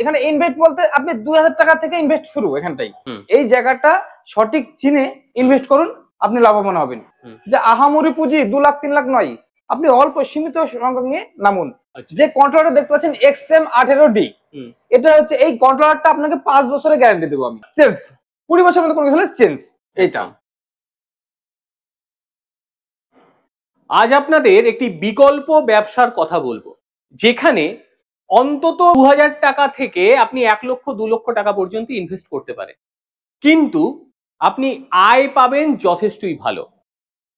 এখানে ইনভেস্ট বলতে আপনি দুই হাজার টাকা থেকে ইনভেস্ট শুরু এখানটাই এই জায়গাটা সঠিক চিনে ইনভেস্ট করুন আপনি লাভবান হবেন যে আহামরি পুঁজি দু লাখ তিন লাখ নয় আপনি অল্প সীমিত সংখ্যক নিয়ে নামুন আচ্ছা। যে কন্ট্রোলার দেখতে পাচ্ছেন এক্স এম আঠেরো ডি এটা হচ্ছে এই কন্ট্রোলারটা আপনাকে পাঁচ বছরের গ্যারান্টি দেবো আমি চেঞ্জ কুড়ি বছরের মধ্যে কোনো কিছু চেঞ্জ এইটা আজ আপনাদের একটি বিকল্প ব্যবসার কথা বলবো যেখানে অন্তত দু টাকা থেকে আপনি এক লক্ষ দু লক্ষ টাকা পর্যন্ত ইনভেস্ট করতে পারেন কিন্তু আপনি আয় পাবেন যথেষ্টই ভালো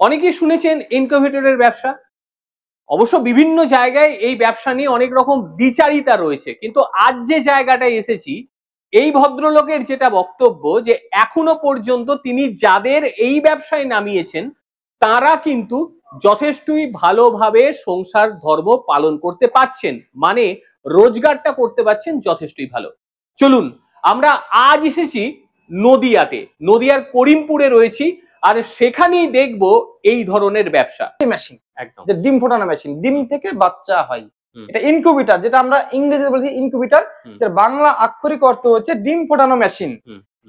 অনেকে শুনেছেন ইনকোভেটরের ব্যবসা অবশ্য বিভিন্ন জায়গায় এই ব্যবসা নিয়ে অনেক রকম বিচারিতা রয়েছে কিন্তু আজ যে জায়গাটায় এসেছি এই ভদ্রলোকের যেটা বক্তব্য যে এখনো পর্যন্ত তিনি যাদের এই ব্যবসায় নামিয়েছেন তারা কিন্তু যথেষ্টই ভালোভাবে সংসার ধর্ম পালন করতে পারছেন মানে রোজগারটা করতে পারছেন যথেষ্টই ভালো চলুন আমরা আজ এসেছি নদিয়াতে নদিয়ার করিমপুরে রয়েছি আর সেখানেই দেখব এই ধরনের ব্যবসা মেশিন একদম যে ডিম ফোটানো মেশিন ডিম থেকে বাচ্চা হয় এটা ইনকিউবেটর যেটা আমরা ইংরেজিতে বলছি ইনকিউবেটর যার বাংলা আক্ষরিক অর্থ হচ্ছে ডিম ফোটানো মেশিন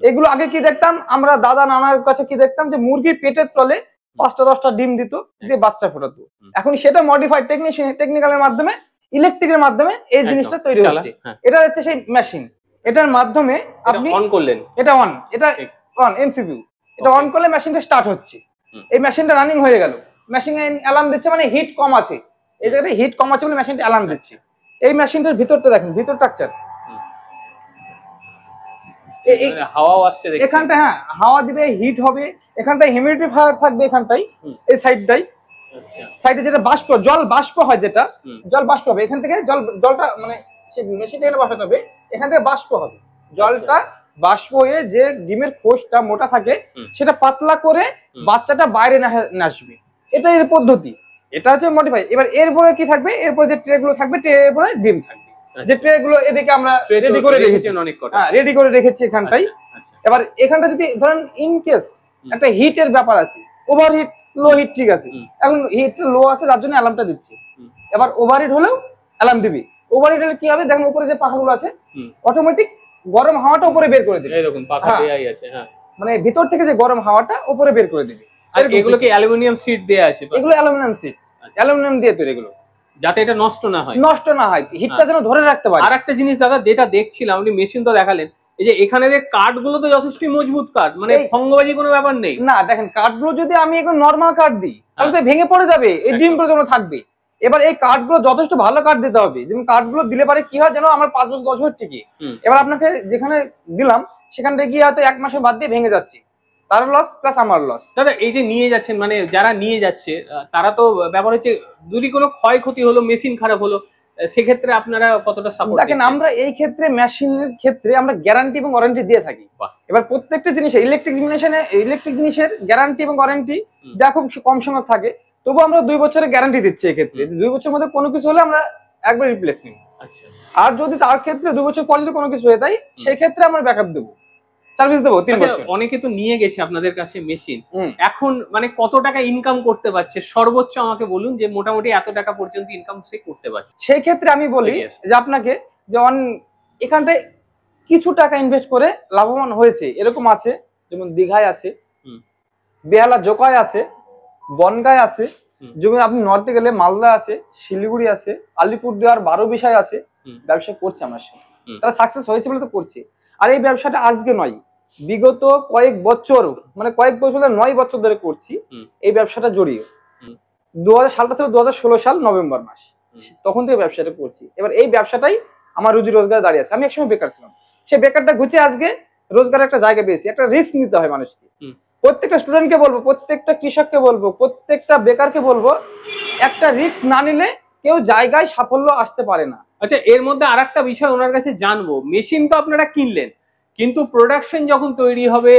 এগুলো আগে কি দেখতাম আমরা দাদা নানার কাছে কি দেখতাম যে মুরগির পেটের তলে পাঁচটা দশটা ডিম দিত দিয়ে বাচ্চা ফোটাতো এখন সেটা মডিফাইড টেকনিক টেকনিক্যালের মাধ্যমে ইলেকট্রিকের মাধ্যমে এই জিনিসটা তৈরি হচ্ছে হ্যাঁ। এটা হচ্ছে সেই মেশিন এটার মাধ্যমে আপনি অন করলেন এটা অন এটা অন এমসিপিউ এটা অন করলে মেশিনটা স্টার্ট হচ্ছে এই মেশিনটা রানিং হয়ে গেল মেশিনে অ্যালার্ম দিচ্ছে মানে হিট কম আছে এই জায়গাটা হিট কম আছে বলে মেশিনটা অ্যালার্ম দিচ্ছে আচ্ছা। এই মেশিনটার ভিতরটা দেখেন ভিতর মানে স্ট্রাকচার এখানটা হ্যাঁ হাওয়া দিবে হিট হবে এখানটায় হিউমিডিফায়ার থাকবে এখানটাই এই সাইডটাই আচ্ছা। সাইডে যেটা বাষ্প জল বাষ্প হয় যেটা জল বাষ্প হবে এখান থেকে জল জলটা মানে সে মেশিনটা এখানে বসাতে হবে এখান থেকে বাষ্প হবে আচ্ছা। জলটা বাষ্প হয়ে যে ডিমের মোটা থাকে সেটা পাতলা করে বাচ্চাটা বাইরে আসবে এটা এর পদ্ধতি এটা হচ্ছে মডিফাই এবার এরপরে কি থাকবে এরপরে যে ট্রে গুলো থাকবে ট্রে এর পরে ডিম থাকবে আচ্ছা। যে ট্রে গুলো এদিকে আমরা রেডি করে রেখেছি অনেক রেডি হ্যাঁ, করে রেখেছি এখানটাই এবার এখানটা যদি ধরেন ইন কেস একটা হিটের ব্যাপার আছে হিট লো হিট ঠিক আছে এখন হিটটা লো আছে তার জন্য অ্যালার্মটা দিচ্ছে এবার ওভার হিট হলেও অ্যালার্ম দিবি ওভার হিট হলে কি হবে দেখেন উপরে যে পাখাগুলো আছে অটোমেটিক গরম হাওয়াটা উপরে বের করে দিবে এরকম পাখা হ্যাঁ। দেয়াই আছে হ্যাঁ মানে ভিতর থেকে যে গরম হাওয়াটা উপরে বের করে দিবে আর এগুলো কি অ্যালুমিনিয়াম শীট দেয়া আছে এগুলো অ্যালুমিনিয়াম শীট অ্যালুমিনিয়াম দিয়ে তৈরি এগুলো যাতে এটা নষ্ট না হয় নষ্ট না হয় হিটটা হ্যাঁ। যেন ধরে রাখতে পারে আর একটা জিনিস দাদা যেটা দেখছিলাম আপনি মেশিন তো দেখালেন এই যে এখানে যে কাঠগুলো তো যথেষ্ট মজবুত কাঠ মানে ভঙ্গবাজি কোনো ব্যাপার নেই না দেখেন কাঠ গুলো যদি আমি এখন নর্মাল কাঠ দিই তাহলে তো হ্যাঁ। ভেঙে পড়ে যাবে এই ডিম পর্যন্ত থাকবে এবার এই গুলো যথেষ্ট ভালো কাঠ দিতে হবে যেমন গুলো দিলে পারে কি হয় যেন আমার পাঁচ বছর দশ বছর টিকে এবার আপনাকে যেখানে দিলাম সেখানটা গিয়ে হয়তো এক মাসের বাদ দিয়ে ভেঙে যাচ্ছে তার লস প্লাস আমার লস দাদা এই যে নিয়ে যাচ্ছেন মানে যারা নিয়ে যাচ্ছে তারা তো ব্যাপার হচ্ছে যদি কোনো ক্ষয়ক্ষতি হলো মেশিন খারাপ হলো সেক্ষেত্রে আপনারা কতটা সাপোর্ট দেখেন আমরা এই ক্ষেত্রে মেশিনের ক্ষেত্রে আমরা গ্যারান্টি এবং ওয়ারেন্টি দিয়ে থাকি এবার প্রত্যেকটা জিনিসের ইলেকট্রিক জিনিসে ইলেকট্রিক জিনিসের গ্যারান্টি এবং ওয়ারেন্টি যা খুব কম সময় থাকে তবু আমরা দুই বছরের গ্যারান্টি দিচ্ছি এক্ষেত্রে দুই বছরের মধ্যে কোনো কিছু হলে আমরা একবার রিপ্লেসমেন্ট আচ্ছা। আর যদি তার ক্ষেত্রে দুই বছর পর যদি কোনো কিছু হয়ে যায় সেক্ষেত্রে আমরা ব্যাকআপ দেবো সার্ভিস দেবো তিন আচ্ছা, বছর অনেকে তো নিয়ে গেছে আপনাদের কাছে মেশিন এখন মানে কত টাকা ইনকাম করতে পারছে সর্বোচ্চ আমাকে বলুন যে মোটামুটি এত টাকা পর্যন্ত ইনকাম সে করতে পারছে সেই ক্ষেত্রে আমি বলি যে আপনাকে যে অন এখানটায় কিছু টাকা ইনভেস্ট করে লাভবান হয়েছে এরকম আছে যেমন দীঘায় আছে বেহালা জোকায় আছে বনগায় আছে যেমন আপনি নর্থে গেলে মালদা আছে শিলিগুড়ি আছে আলিপুরদুয়ার বারো বিষয় আছে ব্যবসা করছে আমার সাথে তারা সাকসেস হয়েছে বলে তো করছে আর এই ব্যবসাটা আজকে নয় বিগত কয়েক বছর মানে কয়েক বছর নয় বছর ধরে করছি এই ব্যবসাটা জড়িয়ে দু সালটা ছিল দু সাল নভেম্বর মাস তখন থেকে ব্যবসাটা করছি এবার এই ব্যবসাটাই আমার রুজি রোজগার দাঁড়িয়ে আছে আমি একসময় বেকার ছিলাম সে বেকারটা ঘুচে আজকে রোজগার একটা জায়গা পেয়েছি একটা রিস্ক নিতে হয় মানুষকে প্রত্যেকটা স্টুডেন্টকে বলবো প্রত্যেকটা কৃষককে বলবো প্রত্যেকটা বেকারকে বলবো একটা রিস্ক না নিলে কেউ জায়গায় সাফল্য আসতে পারে না আচ্ছা এর মধ্যে আর একটা বিষয় ওনার কাছে জানবো মেশিন তো আপনারা কিনলেন কিন্তু প্রোডাকশন যখন তৈরি হবে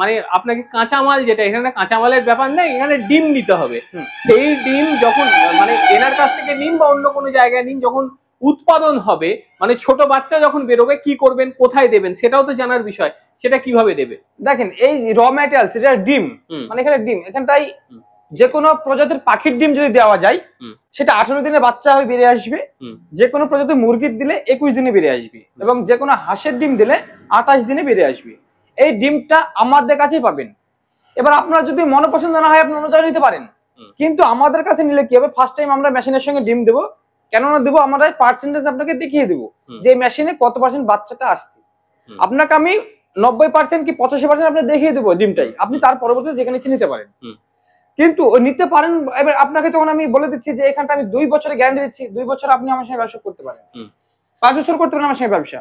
মানে আপনাকে কাঁচামাল যেটা এখানে কাঁচামালের ব্যাপার নেই এখানে ডিম নিতে হবে সেই ডিম যখন মানে এনার কাছ থেকে নিন বা অন্য কোনো জায়গায় নিন যখন উৎপাদন হবে মানে ছোট বাচ্চা যখন বেরোবে কি করবেন কোথায় দেবেন সেটাও তো জানার বিষয় সেটা কিভাবে দেবে দেখেন এই র ম্যাটেরিয়াল সেটা ডিম মানে এখানে ডিম এখানটাই যে কোনো প্রজাতির পাখির ডিম যদি দেওয়া যায় সেটা আঠারো দিনে বাচ্চা হয়ে বেড়ে আসবে যে কোনো প্রজাতির মুরগির দিলে একুশ দিনে বেরিয়ে আসবে এবং যে কোনো হাঁসের ডিম দিলে আঠাশ দিনে বেড়ে আসবে এই ডিমটা আমাদের কাছেই পাবেন এবার আপনার যদি মনে পছন্দ না হয় আপনি অন্য জায়গায় নিতে পারেন কিন্তু আমাদের কাছে নিলে কি হবে ফার্স্ট টাইম আমরা মেশিনের সঙ্গে ডিম দেবো কেননা দেবো আমরা পার্সেন্টেজ আপনাকে দেখিয়ে দেবো যে মেশিনে কত পার্সেন্ট বাচ্চাটা আসছে আপনাকে আমি নব্বই পার্সেন্ট কি পঁচাশি পার্সেন্ট আপনি দেখিয়ে দেবো ডিমটাই আপনি তার পরবর্তীতে যেখানে ইচ্ছে নিতে পারেন কিন্তু নিতে পারেন এবার আপনাকে তখন আমি বলে দিচ্ছি যে এখানটা আমি দুই বছরের গ্যারান্টি দিচ্ছি দুই বছর আপনি আমার সঙ্গে ব্যবসা করতে পারেন পাঁচ বছর করতে পারেন আমার সঙ্গে ব্যবসা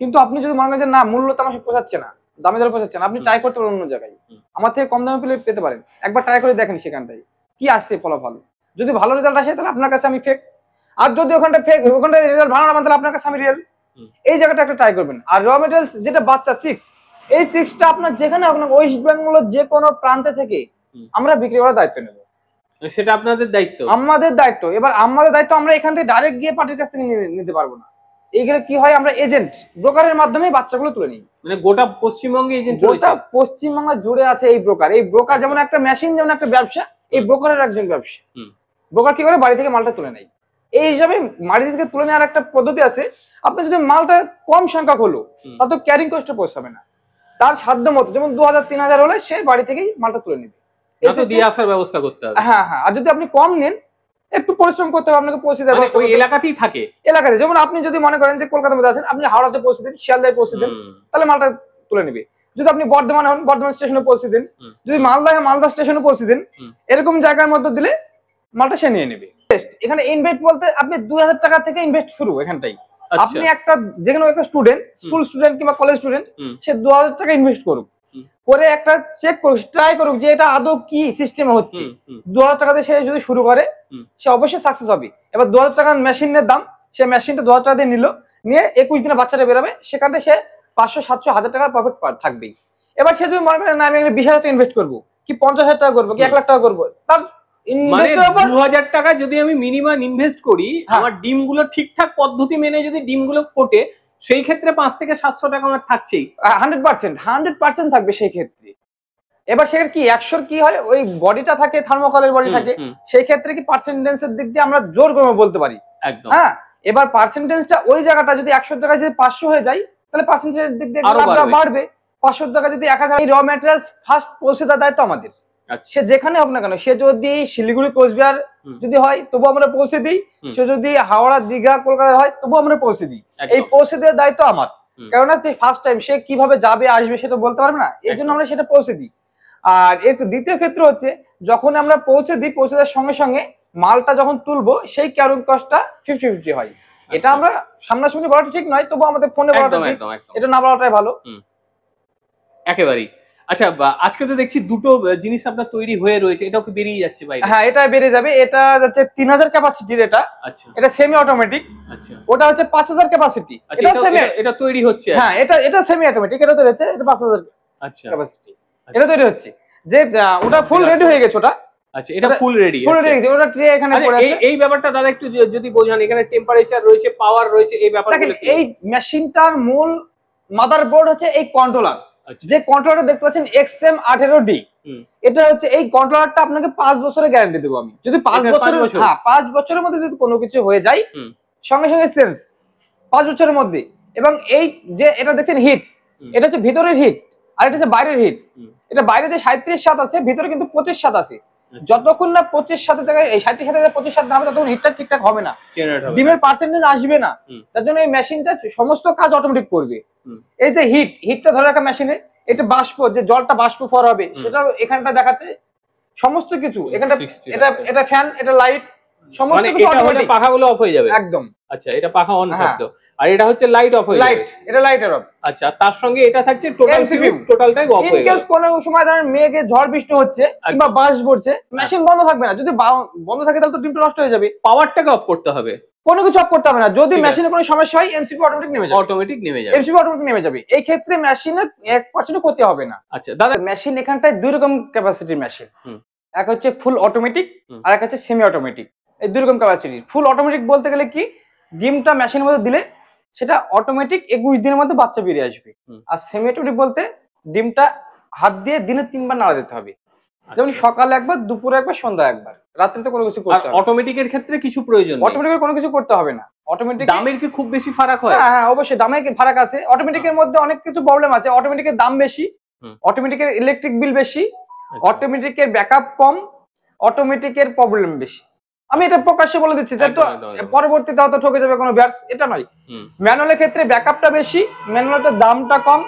কিন্তু আপনি যদি মনে করেন যে না মূল্য তো আমাকে পোষাচ্ছে না দামে দরে পোষাচ্ছে না আপনি ট্রাই করতে পারেন অন্য জায়গায় আমার থেকে কম দামে পেলে পেতে পারেন একবার ট্রাই করে দেখেন সেখানটাই কি আসছে ফলাফল যদি ভালো রেজাল্ট আসে তাহলে আপনার কাছে আমি ফেক আর যদি ওখানটা ফেক ওখানটা রেজাল্ট ভালো না তাহলে আপনার কাছে আমি রিয়েল এই জায়গাটা একটা ট্রাই করবেন আর র মেটেরিয়ালস যেটা বাচ্চা সিক্স এই সিক্সটা আপনার যেখানে ওয়েস্ট বেঙ্গলের যে কোনো প্রান্তে থেকে আমরা বিক্রি করার দায়িত্ব নেব সেটা আপনাদের দায়িত্ব আমাদের দায়িত্ব এবার আমাদের দায়িত্ব আমরা এখান থেকে ডাইরেক্ট গিয়ে পার্টির কাছ থেকে নিতে পারবো না এইগুলো কি হয় আমরা এজেন্ট ব্রোকারের মাধ্যমে বাচ্চাগুলো তুলে নিই মানে গোটা পশ্চিমবঙ্গে এজেন্ট গোটা পশ্চিমবঙ্গে জুড়ে আছে এই ব্রোকার এই ব্রোকার আচ্ছা। যেমন একটা মেশিন যেমন একটা ব্যবসা এই ব্রোকারের একজন ব্যবসা ব্রোকার কি করে বাড়ি থেকে মালটা তুলে নেয় এই হিসাবে বাড়ি থেকে তুলে নেওয়ার একটা পদ্ধতি আছে আপনি যদি মালটা কম সংখ্যক হলো তত ক্যারিং কষ্ট পোষাবে না তার সাধ্য মতো যেমন দু হাজার তিন হাজার হলে সে বাড়ি থেকেই মালটা তুলে নিবে ব্যবস্থা করতে হ্যাঁ হ্যাঁ আর যদি আপনি কম নেন একটু পরিশ্রম করতে হবে আপনাকে পৌঁছে দেবে মানে এলাকাতেই থাকে এলাকাতে যেমন আপনি যদি মনে করেন যে কলকাতার মধ্যে আছেন আপনি হাওড়াতে পৌঁছে দিন শিয়ালদায় পৌঁছে দিন তাহলে মালটা তুলে নেবে যদি আপনি বর্ধমান হন বর্ধমান স্টেশনে পৌঁছে দিন যদি মালদায় মালদা স্টেশনে পৌঁছে দিন এরকম জায়গার মধ্যে দিলে মালটা সে নিয়ে নেবে এখানে ইনভেস্ট বলতে আপনি দুই হাজার টাকা থেকে ইনভেস্ট শুরু এখানটাই আচ্ছা। আপনি একটা যেখানে একটা স্টুডেন্ট স্কুল স্টুডেন্ট কিংবা কলেজ স্টুডেন্ট সে দু হাজার টাকা ইনভেস্ট করুক করে একটা চেক করুক ট্রাই করুক যে এটা আদৌ কি সিস্টেমে হচ্ছে দু হাজার টাকা দিয়ে সে যদি শুরু করে সে অবশ্যই সাকসেস হবে এবার দু হাজার টাকার মেশিনের দাম সে মেশিনটা দু হাজার টাকা দিয়ে নিল নিয়ে একুশ দিনে বাচ্চাটা বেরোবে সেখান থেকে সে পাঁচশো সাতশো হাজার টাকার প্রফিট থাকবেই এবার সে যদি মনে করে না আমি বিশ হাজার টাকা ইনভেস্ট করবো কি পঞ্চাশ হাজার টাকা করবো কি এক লাখ টাকা করবো তার মানে টাকা যদি আমি মিনিমাম ইনভেস্ট করি হ্যাঁ। আমার ডিমগুলো ঠিকঠাক পদ্ধতি মেনে যদি ডিমগুলো ফোটে সেই ক্ষেত্রে পাঁচ থেকে সাতশো টাকা আমার থাকছেই হান্ড্রেড পার্সেন্ট হান্ড্রেড পার্সেন্ট থাকবে সেই ক্ষেত্রে এবার সেখানে কি একশোর কি হয় ওই বডিটা থাকে থার্মোকলের বডি থাকে সেই ক্ষেত্রে কি পার্সেন্টেজের দিক দিয়ে আমরা জোর করে বলতে পারি হ্যাঁ এবার পার্সেন্টেজটা ওই জায়গাটা যদি একশোর জায়গায় যদি পাঁচশো হয়ে যায় তাহলে পার্সেন্টেজের দিক দিয়ে বাড়বে পাঁচশোর জায়গায় যদি এক হাজার র ম্যাটেরিয়ালস ফার্স্ট পৌঁছে দেয় তো আমাদের আচ্ছা। সে যেখানে হোক না কেন সে যদি শিলিগুড়ি কোচবিহার যদি হয় তবু আমরা পৌঁছে দিই সে যদি হাওড়া দীঘা কলকাতা হয় তবু আমরা পৌঁছে দিই এই পৌঁছে দেওয়ার দায়িত্ব আমার কেননা যে ফার্স্ট টাইম সে কিভাবে যাবে আসবে সে তো বলতে পারবে না এই জন্য আমরা সেটা পৌঁছে দিই আর এর দ্বিতীয় ক্ষেত্র হচ্ছে যখন আমরা পৌঁছে দিই পৌঁছে দেওয়ার সঙ্গে সঙ্গে মালটা যখন তুলবো সেই ক্যারিং কস্টটা ফিফটি ফিফটি হয় আচ্ছা। এটা আমরা সামনাসামনি বলাটা ঠিক নয় তবু আমাদের ফোনে বলাটা এটা না বলাটাই ভালো একেবারেই আচ্ছা আজকে তো দেখছি দুটো জিনিস আপনার তৈরি হয়ে রয়েছে এটাও কি বেরিয়ে যাচ্ছে ভাই হ্যাঁ এটা বেরিয়ে যাবে এটা হচ্ছে তিন হাজার ক্যাপাসিটির এটা আচ্ছা এটা সেমি অটোমেটিক আচ্ছা ওটা হচ্ছে পাঁচ হাজার ক্যাপাসিটি আচ্ছা, এটা সেমি এটা তৈরি হচ্ছে হ্যাঁ এটা এটা সেমি অটোমেটিক এটা তো রয়েছে এটা পাঁচ হাজার আচ্ছা ক্যাপাসিটি আচ্ছা। এটা তৈরি হচ্ছে যে ওটা ফুল রেডি হয়ে গেছে ওটা আচ্ছা এটা ফুল রেডি ফুল রেডি ওটা ট্রে এখানে আচ্ছা, পড়ে আছে এই ব্যাপারটা দাদা একটু যদি বোঝান এখানে টেম্পারেচার রয়েছে পাওয়ার রয়েছে এই ব্যাপারটা এই মেশিনটার মূল মাদারবোর্ড হচ্ছে এই কন্ট্রোলার আচ্ছা। যে কন্ট্রোলারটা দেখতে পাচ্ছেন এক্স এম আঠেরো ডি এটা হচ্ছে এই কন্ট্রোলারটা আপনাকে পাঁচ বছরের গ্যারান্টি দেবো আমি যদি পাঁচ বছরের হ্যাঁ পাঁচ বছরের মধ্যে যদি কোনো কিছু হয়ে যায় সঙ্গে সঙ্গে সেন্স পাঁচ বছরের মধ্যে এবং এই যে এটা দেখছেন হিট এটা হচ্ছে ভিতরের হিট আর এটা হচ্ছে বাইরের হিট এটা বাইরে যে সাঁত্রিশ সাত আছে ভিতরে কিন্তু পঁচিশ সাত আছে আচ্ছা। যতক্ষণ না পঁচিশ সাথে সাথে এই সাঁত্রিশ সাথে পঁচিশ সাত হবে ততক্ষণ হিটটা ঠিকঠাক হবে না ডিমের পার্সেন্টেজ আসবে না তার জন্য এই মেশিনটা সমস্ত কাজ অটোমেটিক করবে এই যে হিট হিটটা ধরে রাখা মেশিনে এটা বাষ্প যে জলটা বাষ্প ফর হবে সেটা এখানটা দেখাচ্ছে সমস্ত কিছু এখানটা এটা এটা ফ্যান এটা লাইট সমস্ত মানে কিছু পাখাগুলো অফ হয়ে যাবে একদম আচ্ছা এটা পাখা অন থাকতো হ্যাঁ। আর এটা হচ্ছে লাইট অফ হয়ে লাইট এটা লাইট অফ আচ্ছা তার সঙ্গে এটা থাকছে টোটাল সিরিজ টোটালটাই অফ হয়ে গেল কোন সময় ধরেন মেঘে ঝড় বৃষ্টি হচ্ছে আচ্ছা। কিংবা বাস পড়ছে মেশিন বন্ধ থাকবে না যদি বন্ধ থাকে তাহলে তো ডিমটা নষ্ট হয়ে যাবে পাওয়ারটাকে অফ করতে হবে কোনো কিছু অফ করতে হবে না যদি মেশিনে কোনো সমস্যা হয় এমসিপি অটোমেটিক নেমে যাবে অটোমেটিক নেমে যাবে এমসিপি অটোমেটিক নেমে যাবে এই ক্ষেত্রে মেশিনের 1% ক্ষতি হবে না আচ্ছা দাদা মেশিন এখানটায় দুই রকম ক্যাপাসিটি মেশিন এক হচ্ছে ফুল অটোমেটিক আর এক হচ্ছে সেমি অটোমেটিক এই দুই রকম ক্যাপাসিটি ফুল অটোমেটিক বলতে গেলে কি ডিমটা মেশিনের মধ্যে দিলে সেটা অটোমেটিক একুশ দিনের মধ্যে বাচ্চা বেরিয়ে আসবে আর সেমেটোরি বলতে ডিমটা হাত দিয়ে দিনে তিনবার নাড়া দিতে হবে আচ্ছা। যেমন সকালে একবার দুপুরে একবার সন্ধ্যা একবার রাত্রে তো কোনো কিছু করতে হবে এর ক্ষেত্রে কিছু প্রয়োজন অটোমেটিকের কোনো কিছু করতে হবে না অটোমেটিক দামের কি খুব বেশি ফারাক হয় হ্যাঁ, হ্যাঁ অবশ্যই দামে ফারাক আছে অটোমেটিকের হ্যাঁ। মধ্যে অনেক কিছু প্রবলেম আছে এর দাম বেশি অটোমেটিকের ইলেকট্রিক বিল বেশি অটোমেটিকের আচ্ছা। ব্যাকআপ কম অটোমেটিকের প্রবলেম বেশি আমি এটা প্রকাশ্যে বলে দিচ্ছি যেহেতু পরবর্তীতে হয়তো ঠকে যাবে কোনো ব্যাটস এটা নয় ম্যানুয়ালের ক্ষেত্রে ব্যাকআপটা বেশি ম্যানুয়ালটার দামটা কম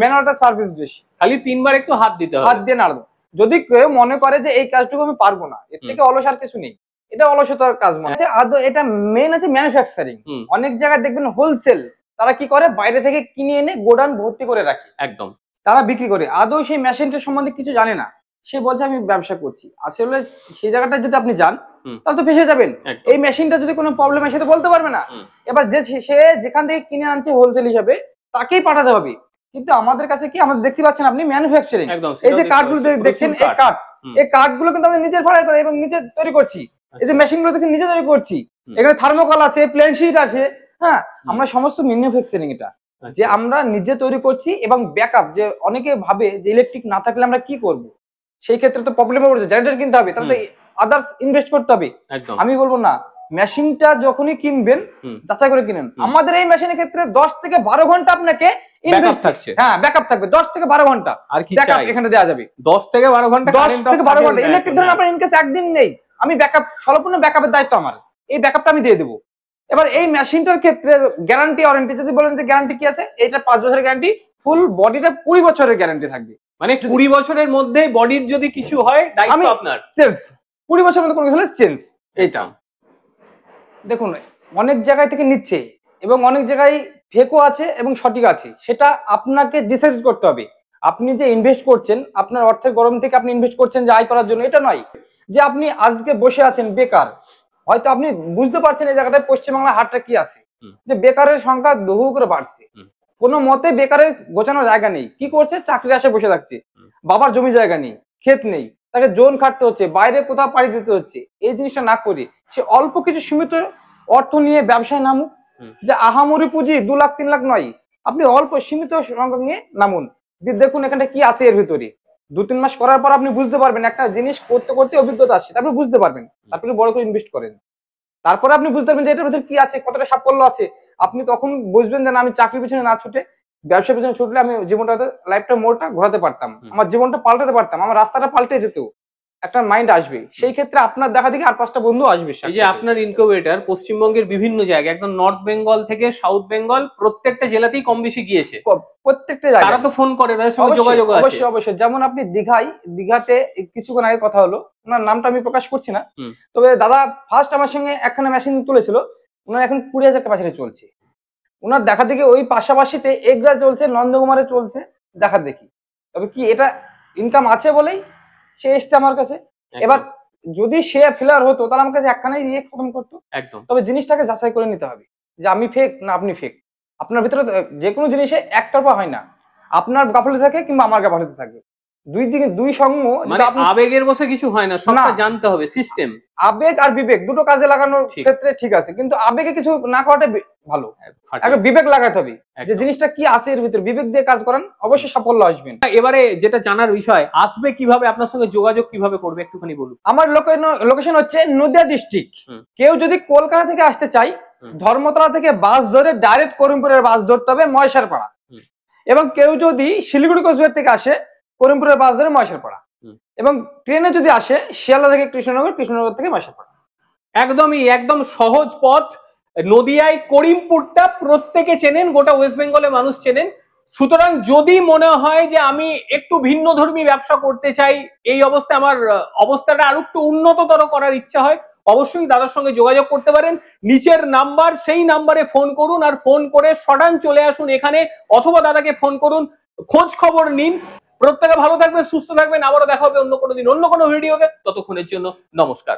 ম্যানুয়ালটার সার্ভিস বেশি খালি তিনবার একটু হাত দিতে হাত দিয়ে নাড়বো যদি কেউ মনে করে যে এই কাজটুকু আমি পারবো না এর থেকে অলস আর কিছু নেই এটা অলসতার কাজ মনে হচ্ছে আদৌ এটা মেন আছে ম্যানুফ্যাকচারিং অনেক জায়গায় দেখবেন হোলসেল তারা কি করে বাইরে থেকে কিনে এনে গোডাউন ভর্তি করে রাখে একদম তারা বিক্রি করে আদৌ সেই মেশিনটা সম্বন্ধে কিছু জানে না সে বলছে আমি ব্যবসা করছি আসলে সেই জায়গাটা যদি আপনি যান তাহলে তো ফেসে যাবেন এই মেশিনটা যদি কোনো প্রবলেম হয় সাথে বলতে পারবে না এবার যে সে যেখান থেকে কিনে আনছে হোলসেল হিসাবে তাকেই পাঠাতে হবে কিন্তু আমাদের কাছে কি আমাদের দেখতে পাচ্ছেন আপনি ম্যানুফ্যাকচারিং এই যে গুলো দেখছেন এই কার্ড এই গুলো কিন্তু আমাদের নিজের ভাড়া করে এবং নিজে তৈরি করছি এই যে মেশিন আচ্ছা। গুলো দেখছেন নিজে তৈরি করছি এখানে থার্মোকল আছে প্লেন শিট আছে হ্যাঁ আমরা সমস্ত ম্যানুফ্যাকচারিং এটা আচ্ছা। যে আমরা নিজে তৈরি করছি এবং ব্যাকআপ যে অনেকে ভাবে যে ইলেকট্রিক না থাকলে আমরা কি করব সেই ক্ষেত্রে তো প্রবলেম হবে জেনারেটর কিনতে হবে তাহলে আদার্স ইনভেস্ট করতে হবে আমি বলবো না মেশিনটা যখনই কিনবেন যাচাই করে কিনেন আমাদের এই মেশিনের ক্ষেত্রে দশ থেকে বারো ঘন্টা আপনাকে হ্যাঁ ব্যাকআপ থাকবে থেকে বারো ঘন্টা আর কি এখানে যাবে থেকে ঘন্টা থেকে ঘন্টা ইলেকট্রিক হ্যাঁ। আপনার একদিন নেই আমি ব্যাকআপ সম্পূর্ণ ব্যাকআপের দায়িত্ব আমার এই ব্যাকআপটা আমি দিয়ে দেবো এবার এই মেশিনটার ক্ষেত্রে গ্যারান্টি ওয়ারেন্টি যদি বলেন যে গ্যারান্টি কি আছে এটা পাঁচ বছরের গ্যারান্টি ফুল বডিটা কুড়ি বছরের গ্যারান্টি থাকবে মানে কুড়ি বছরের মধ্যে বডির যদি কিছু হয় দায়িত্ব আপনার চেঞ্জ কুড়ি বছরের মধ্যে কোনো কিছু চেঞ্জ এইটা দেখুন অনেক জায়গায় থেকে নিচ্ছে এবং অনেক জায়গায় ফেকও আছে এবং সঠিক আছে সেটা আপনাকে ডিসাইড করতে হবে আপনি যে ইনভেস্ট করছেন আপনার অর্থের গরম থেকে আপনি ইনভেস্ট করছেন যে আয় করার জন্য এটা নয় যে আপনি আজকে বসে আছেন বেকার হয়তো আপনি বুঝতে পারছেন এই জায়গাটায় পশ্চিমবাংলার হারটা কি আছে যে বেকারের সংখ্যা বহু করে বাড়ছে কোনো মতে বেকারের গোছানোর জায়গা নেই কি করছে চাকরি আসে বসে থাকছে বাবার জমি জায়গা নেই ক্ষেত নেই তাকে জোন খাটতে হচ্ছে বাইরে কোথাও পাড়ি দিতে হচ্ছে এই জিনিসটা না করে সে অল্প কিছু সীমিত অর্থ নিয়ে ব্যবসায় নামুক যে আহামরি পুঁজি দু লাখ তিন লাখ নয় আপনি অল্প সীমিত সংখ্যা নিয়ে নামুন দেখুন এখানটা কি আছে এর ভিতরে দু তিন মাস করার পর আপনি বুঝতে পারবেন একটা জিনিস করতে করতে অভিজ্ঞতা আসছে তারপরে বুঝতে পারবেন তারপরে বড় করে ইনভেস্ট করেন তারপরে আপনি বুঝতে পারবেন যে এটার ভিতরে কি আছে কতটা সাফল্য আছে আপনি তখন বুঝবেন যে না আমি চাকরির পিছনে না ছুটে ব্যবসার পিছনে ছুটলে আমি জীবনটা লাইফটা মোড়টা ঘোরাতে পারতাম আমার জীবনটা পাল্টাতে পারতাম আমার রাস্তাটা পাল্টে যেত একটা মাইন্ড আসবে সেই ক্ষেত্রে আপনার দেখা দেখি আর পাঁচটা বন্ধু আসবে এই যে আপনার ইনকিউবেটর পশ্চিমবঙ্গের বিভিন্ন জায়গায় একদম নর্থ বেঙ্গল থেকে সাউথ বেঙ্গল প্রত্যেকটা জেলাতেই কম বেশি গিয়েছে প্রত্যেকটা জায়গায় তারা তো ফোন করে তাদের সঙ্গে যোগাযোগ আছে অবশ্যই অবশ্যই যেমন আপনি দিঘায় দিঘাতে কিছুক্ষণ আগে কথা হলো ওনার নামটা আমি প্রকাশ করছি না তবে দাদা ফার্স্ট আমার সঙ্গে একখানা মেশিন তুলেছিল ওনার এখন কুড়ি হাজার টাকা পাশে চলছে ওনার দেখা দেখি ওই পাশাপাশিতে এগরা চলছে নন্দকুমারে চলছে দেখা দেখি তবে কি এটা ইনকাম আছে বলেই সে এসছে আমার কাছে এবার যদি সে ফেলার হতো তাহলে আমার কাছে একখানাই দিয়ে খতম করতো তবে জিনিসটাকে যাচাই করে নিতে হবে যে আমি ফেক না আপনি ফেক আপনার ভিতরে যে কোনো জিনিসে একতরফা হয় না আপনার গাফলতি থাকে কিংবা আমার গাফলতি থাকে দুই দিকে দুই সঙ্গ মানে আবেগের বসে কিছু হয় না সবটা জানতে হবে সিস্টেম আবেগ আর বিবেক দুটো কাজে লাগানোর ক্ষেত্রে ঠিক আছে কিন্তু আবেগে কিছু না করাটা ভালো আগে হ্যাঁ, বিবেক লাগাতে হবে যে জিনিসটা কি আছে এর ভিতরে বিবেক দিয়ে কাজ করেন অবশ্যই সাফল্য আসবেন এবারে যেটা জানার বিষয় আসবে কিভাবে আপনার সঙ্গে যোগাযোগ কিভাবে করবে একটুখানি বলুন আমার লোকেশন হচ্ছে নদিয়া ডিস্ট্রিক্ট কেউ যদি কলকাতা থেকে আসতে চাই ধর্মতলা থেকে বাস ধরে ডাইরেক্ট করিমপুরের বাস ধরতে হবে ময়সারপাড়া এবং কেউ যদি শিলিগুড়ি কোচবিহার থেকে আসে করিমপুরের বাস ধরে মহেশারপাড়া এবং ট্রেনে যদি আসে শিয়ালদা থেকে কৃষ্ণনগর কৃষ্ণনগর থেকে মহেশারপাড়া একদমই একদম সহজ পথ নদিয়ায় করিমপুরটা প্রত্যেকে চেনেন গোটা ওয়েস্ট বেঙ্গলের মানুষ চেনেন সুতরাং যদি মনে হয় যে আমি একটু ভিন্ন ধর্মী ব্যবসা করতে চাই এই অবস্থায় আমার অবস্থাটা আরো একটু উন্নততর করার ইচ্ছা হয় অবশ্যই দাদার সঙ্গে যোগাযোগ করতে পারেন নিচের নাম্বার সেই নাম্বারে ফোন করুন আর ফোন করে সডান চলে আসুন এখানে অথবা দাদাকে ফোন করুন খোঁজ খবর নিন প্রত্যেকে ভালো থাকবেন সুস্থ থাকবেন আবারও দেখা হবে অন্য কোনো দিন অন্য কোনো ভিডিওতে ততক্ষণের জন্য নমস্কার